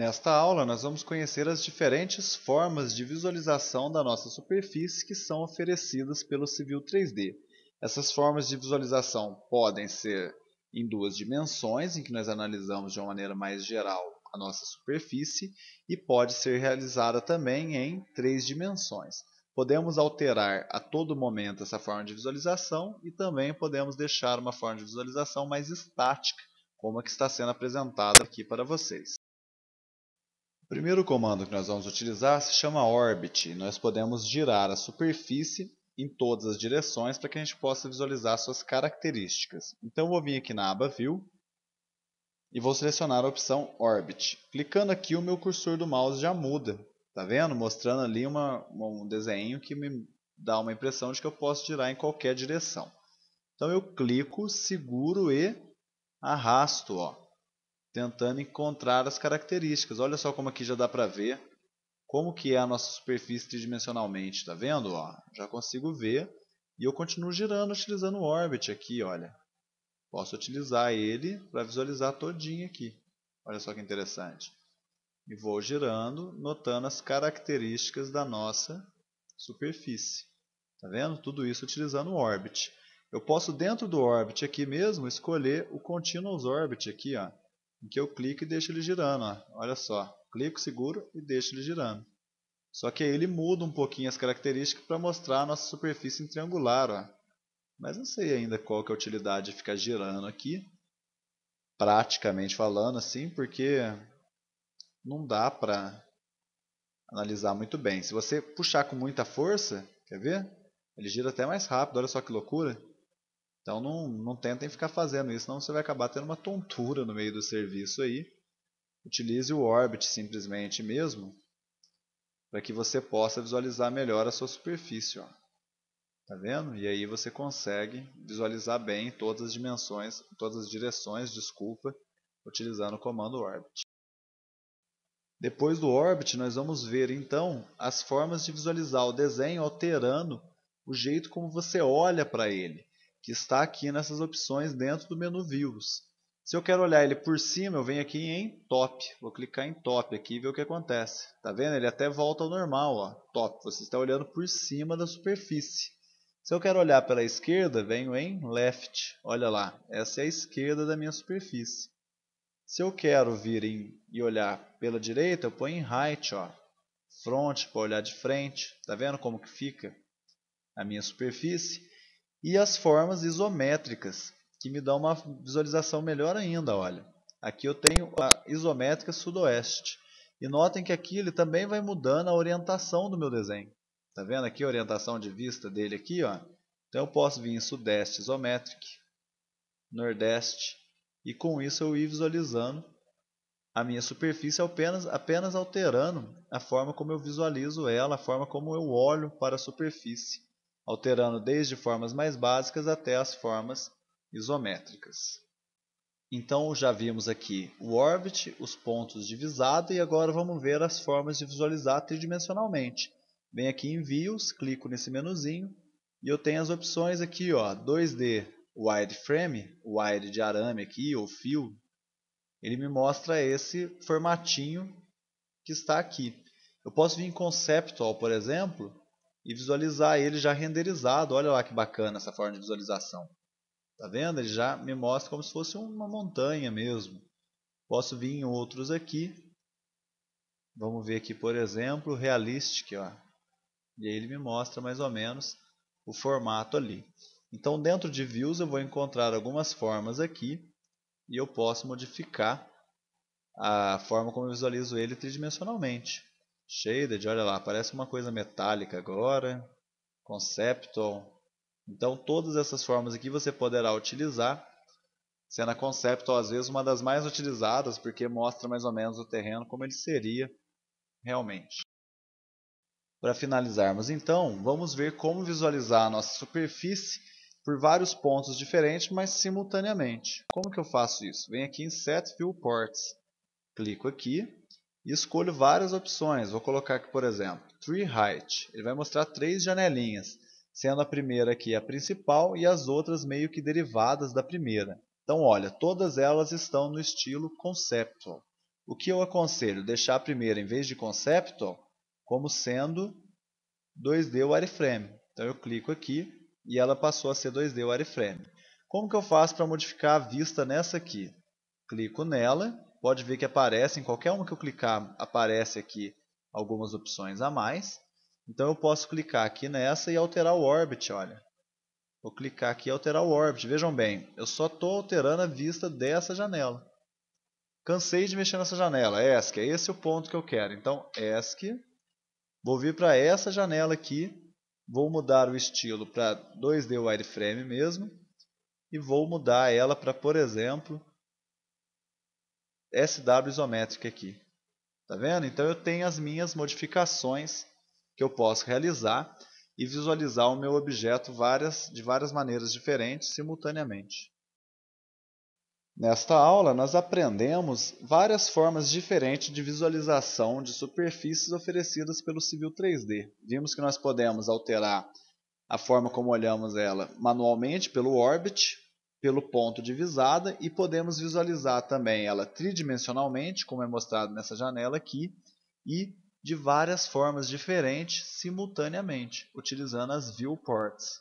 Nesta aula, nós vamos conhecer as diferentes formas de visualização da nossa superfície que são oferecidas pelo Civil 3D. Essas formas de visualização podem ser em duas dimensões, em que nós analisamos de uma maneira mais geral a nossa superfície, e pode ser realizada também em três dimensões. Podemos alterar a todo momento essa forma de visualização e também podemos deixar uma forma de visualização mais estática, como a que está sendo apresentada aqui para vocês. O primeiro comando que nós vamos utilizar se chama Orbit. nós podemos girar a superfície em todas as direções para que a gente possa visualizar suas características. Então eu vou vir aqui na aba View e vou selecionar a opção Orbit. Clicando aqui o meu cursor do mouse já muda, tá vendo? Mostrando ali uma, um desenho que me dá uma impressão de que eu posso girar em qualquer direção. Então eu clico, seguro e arrasto, ó tentando encontrar as características. Olha só como aqui já dá para ver como que é a nossa superfície tridimensionalmente, tá vendo? Ó, já consigo ver e eu continuo girando utilizando o Orbit aqui, olha. Posso utilizar ele para visualizar todinho aqui. Olha só que interessante. E vou girando, notando as características da nossa superfície. Tá vendo? Tudo isso utilizando o Orbit. Eu posso, dentro do Orbit aqui mesmo, escolher o Continuous Orbit aqui, ó em que eu clico e deixo ele girando. Ó. Olha só, clico, seguro e deixo ele girando. Só que aí ele muda um pouquinho as características para mostrar a nossa superfície em triangular. Ó. Mas não sei ainda qual que é a utilidade de ficar girando aqui, praticamente falando assim, porque não dá para analisar muito bem. Se você puxar com muita força, quer ver? Ele gira até mais rápido, olha só que loucura. Então não, não tentem ficar fazendo isso, senão você vai acabar tendo uma tontura no meio do serviço aí. Utilize o Orbit simplesmente mesmo, para que você possa visualizar melhor a sua superfície. Ó. Tá vendo? E aí você consegue visualizar bem todas as dimensões, todas as direções, desculpa, utilizando o comando Orbit. Depois do Orbit, nós vamos ver então as formas de visualizar o desenho alterando o jeito como você olha para ele que está aqui nessas opções dentro do menu Views. Se eu quero olhar ele por cima, eu venho aqui em Top. Vou clicar em Top aqui e ver o que acontece. Tá vendo? Ele até volta ao normal. Ó. Top. Você está olhando por cima da superfície. Se eu quero olhar pela esquerda, venho em Left. Olha lá. Essa é a esquerda da minha superfície. Se eu quero vir em, e olhar pela direita, eu ponho em Right. Ó. Front para olhar de frente. Tá vendo como que fica a minha superfície? e as formas isométricas, que me dão uma visualização melhor ainda, olha. Aqui eu tenho a isométrica sudoeste. E notem que aqui ele também vai mudando a orientação do meu desenho. Tá vendo aqui a orientação de vista dele aqui, ó? Então eu posso vir em sudeste isométrico, nordeste, e com isso eu ir visualizando a minha superfície apenas, apenas alterando a forma como eu visualizo ela, a forma como eu olho para a superfície alterando desde formas mais básicas até as formas isométricas. Então já vimos aqui o orbit, os pontos de visada e agora vamos ver as formas de visualizar tridimensionalmente. Venho aqui em Views, clico nesse menuzinho e eu tenho as opções aqui, ó, 2D Wireframe, Wire de arame aqui ou fio, ele me mostra esse formatinho que está aqui. Eu posso vir em Conceptual, por exemplo, e visualizar ele já renderizado. Olha lá que bacana essa forma de visualização. Tá vendo? Ele já me mostra como se fosse uma montanha mesmo. Posso vir em outros aqui. Vamos ver aqui, por exemplo, Realistic. Ó. E aí ele me mostra mais ou menos o formato ali. Então, dentro de Views, eu vou encontrar algumas formas aqui. E eu posso modificar a forma como eu visualizo ele tridimensionalmente. Shaded, olha lá, parece uma coisa metálica agora. Conceptual. Então todas essas formas aqui você poderá utilizar. Sendo a Conceptual às vezes uma das mais utilizadas, porque mostra mais ou menos o terreno como ele seria realmente. Para finalizarmos então, vamos ver como visualizar a nossa superfície por vários pontos diferentes, mas simultaneamente. Como que eu faço isso? Venho aqui em Set Viewports, clico aqui e escolho várias opções. Vou colocar aqui, por exemplo, Tree Height. Ele vai mostrar três janelinhas, sendo a primeira aqui a principal e as outras meio que derivadas da primeira. Então, olha, todas elas estão no estilo Conceptual. O que eu aconselho? Deixar a primeira, em vez de Conceptual, como sendo 2D Wireframe. Então, eu clico aqui e ela passou a ser 2D Wireframe. Como que eu faço para modificar a vista nessa aqui? Clico nela pode ver que aparece, em qualquer uma que eu clicar, aparece aqui algumas opções a mais. Então eu posso clicar aqui nessa e alterar o Orbit, olha. Vou clicar aqui e alterar o Orbit. Vejam bem, eu só estou alterando a vista dessa janela. Cansei de mexer nessa janela, ESC, é esse o ponto que eu quero. Então, ESC, vou vir para essa janela aqui, vou mudar o estilo para 2D wireframe mesmo, e vou mudar ela para, por exemplo, SW isométrica aqui. Tá vendo? Então eu tenho as minhas modificações que eu posso realizar e visualizar o meu objeto várias, de várias maneiras diferentes simultaneamente. Nesta aula, nós aprendemos várias formas diferentes de visualização de superfícies oferecidas pelo Civil 3D. Vimos que nós podemos alterar a forma como olhamos ela manualmente pelo Orbit, pelo ponto de visada e podemos visualizar também ela tridimensionalmente, como é mostrado nessa janela aqui, e de várias formas diferentes simultaneamente, utilizando as viewports.